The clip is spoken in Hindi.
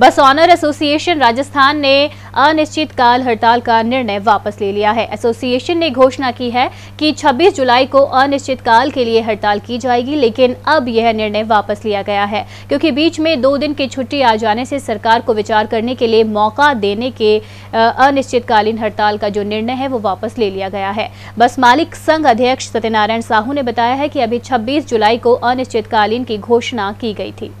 बस ऑनर एसोसिएशन राजस्थान ने अनिश्चित काल हड़ताल का निर्णय वापस ले लिया है एसोसिएशन ने घोषणा की है कि 26 जुलाई को अनिश्चित काल के लिए हड़ताल की जाएगी लेकिन अब यह निर्णय वापस लिया गया है क्योंकि बीच में दो दिन की छुट्टी आ जाने से सरकार को विचार करने के लिए मौका देने के अनिश्चितकालीन हड़ताल का जो निर्णय है वो वापस ले लिया गया है बस मालिक संघ अध्यक्ष सत्यनारायण साहू ने बताया है कि अभी छब्बीस जुलाई को अनिश्चितकालीन की घोषणा की गई थी